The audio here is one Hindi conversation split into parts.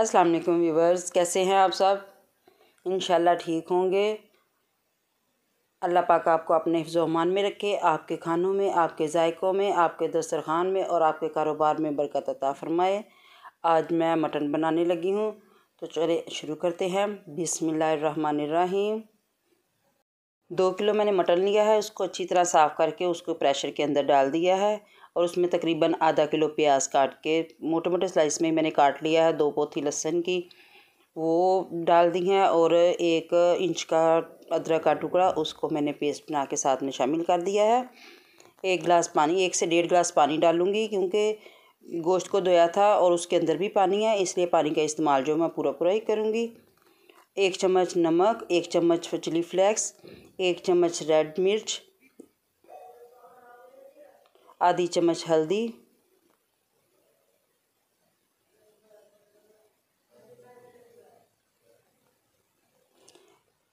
अस्सलाम वालेकुम व्यूवर्स कैसे हैं आप सब इन ठीक होंगे अल्लाह पाक आपको अपने हिफ्ज़मान में रखे आपके खानों में आपके जायकों में आपके दस्तरखान में और आपके कारोबार में बरकत अता फ़रमाए आज मैं मटन बनाने लगी हूँ तो चले शुरू करते हैं बिसमीम दो किलो मैंने मटन लिया है उसको अच्छी तरह साफ़ करके उसको प्रेशर के अंदर डाल दिया है और उसमें तकरीबन आधा किलो प्याज काट के मोटे मोटे स्लाइस में मैंने काट लिया है दो पोथी लहसन की वो डाल दी हैं और एक इंच का अदरक का टुकड़ा उसको मैंने पेस्ट बना के साथ में शामिल कर दिया है एक गिलास पानी एक से डेढ़ गिलास पानी डालूँगी क्योंकि गोश्त को धोया था और उसके अंदर भी पानी है इसलिए पानी का इस्तेमाल जो मैं पूरा पूरा ही करूँगी एक चम्मच नमक एक चम्मच चिली फ्लेक्स एक चम्मच रेड मिर्च आधी चम्मच हल्दी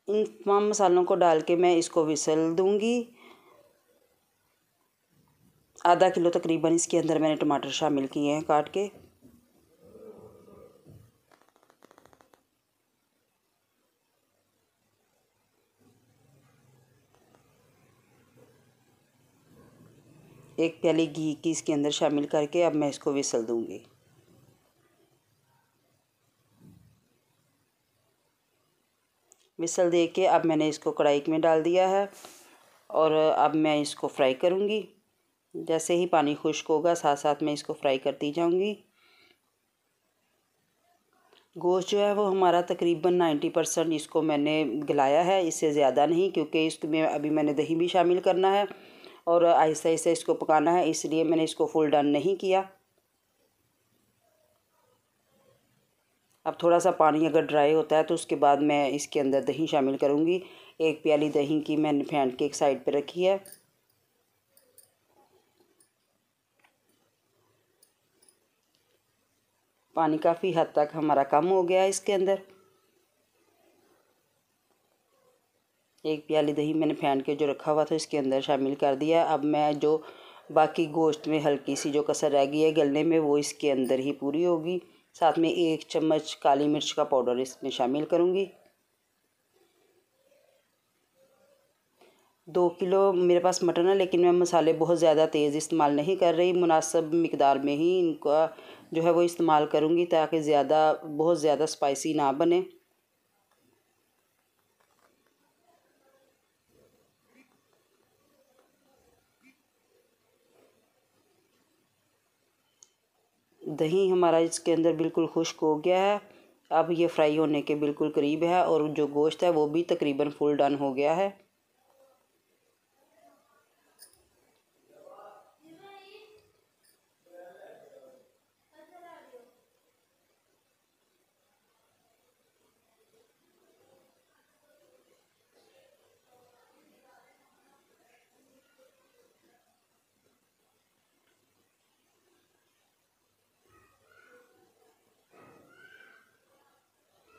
इन तमाम मसालों को डाल के मैं इसको विसल दूंगी आधा किलो तकरीबन इसके अंदर मैंने टमाटर शामिल किए हैं काट के एक प्याली घी की इसके अंदर शामिल करके अब मैं इसको विसल दूँगी मिसल दे के अब मैंने इसको कढ़ाई में डाल दिया है और अब मैं इसको फ्राई करूँगी जैसे ही पानी खुश्क होगा साथ साथ मैं इसको फ्राई करती जाऊँगी गोश्त जो है वो हमारा तकरीबन नाइन्टी परसेंट इसको मैंने गलाया है इससे ज़्यादा नहीं क्योंकि इसमें अभी मैंने दही भी शामिल करना है और ऐसे ऐसे इसको पकाना है इसलिए मैंने इसको फुल डन नहीं किया अब थोड़ा सा पानी अगर ड्राई होता है तो उसके बाद मैं इसके अंदर दही शामिल करूँगी एक प्याली दही की मैंने फैंट के एक साइड पर रखी है पानी काफ़ी हद तक हमारा कम हो गया है इसके अंदर एक प्याली दही मैंने फैन के जो रखा हुआ था इसके अंदर शामिल कर दिया अब मैं जो बाकी गोश्त में हल्की सी जो कसर रह गई है गलने में वो इसके अंदर ही पूरी होगी साथ में एक चम्मच काली मिर्च का पाउडर इसमें शामिल करूँगी दो किलो मेरे पास मटन है लेकिन मैं मसाले बहुत ज़्यादा तेज़ इस्तेमाल नहीं कर रही मुनासब मकदार में ही इनका जो है वो इस्तेमाल करूँगी ताकि ज़्यादा बहुत ज़्यादा स्पाइसी ना बने दही हमारा इसके अंदर बिल्कुल खुश्क हो गया है अब ये फ्राई होने के बिल्कुल करीब है और जो गोश्त है वो भी तकरीबन फुल डन हो गया है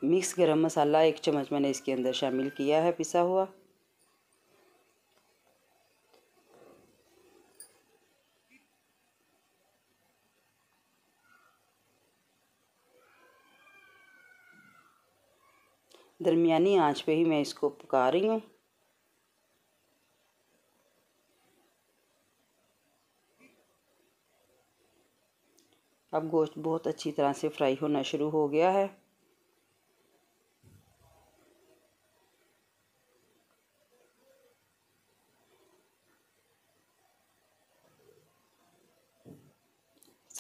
मिक्स गरम मसाला एक चम्मच मैंने इसके अंदर शामिल किया है पिसा हुआ दरमियानी आंच पे ही मैं इसको पका रही हूँ अब गोश्त बहुत अच्छी तरह से फ्राई होना शुरू हो गया है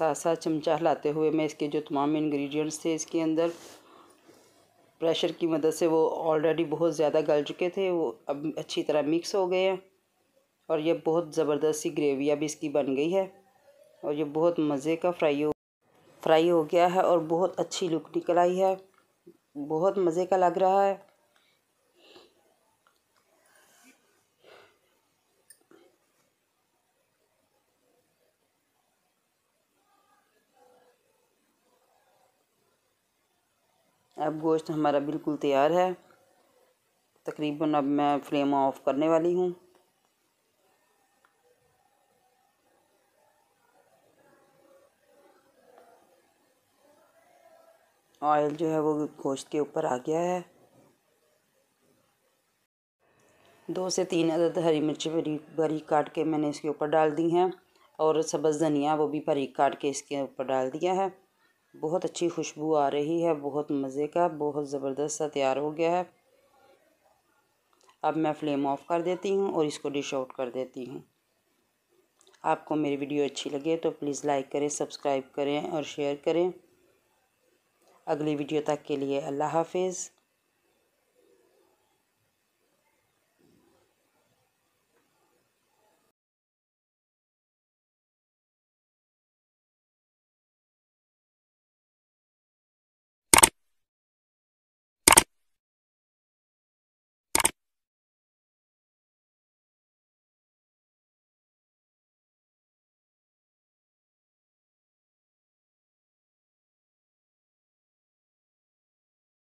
सात चमचा हिलाते हुए मैं इसके जो तमाम इंग्रेडिएंट्स थे इसके अंदर प्रेशर की मदद से वो ऑलरेडी बहुत ज़्यादा गल चुके थे वो अब अच्छी तरह मिक्स हो गए हैं और ये बहुत ज़बरदस्त सी ग्रेवी अब इसकी बन गई है और ये बहुत मज़े का फ्राई हो फ्राई हो गया है और बहुत अच्छी लुक निकल आई है बहुत मज़े का लग रहा है अब गोश्त हमारा बिल्कुल तैयार है तकरीबन अब मैं फ्लेम ऑफ करने वाली हूँ ऑयल जो है वो गोश्त के ऊपर आ गया है दो से तीन अदद हरी मिर्च बरी बारीक काट के मैंने इसके ऊपर डाल दी हैं और सब्ज़ धनिया वो भी भरी काट के इसके ऊपर डाल दिया है बहुत अच्छी खुशबू आ रही है बहुत मज़े का बहुत ज़बरदस्त सा तैयार हो गया है अब मैं फ्लेम ऑफ़ कर देती हूँ और इसको डिश आउट कर देती हूँ आपको मेरी वीडियो अच्छी लगे तो प्लीज़ लाइक करें सब्सक्राइब करें और शेयर करें अगली वीडियो तक के लिए अल्लाह हाफिज़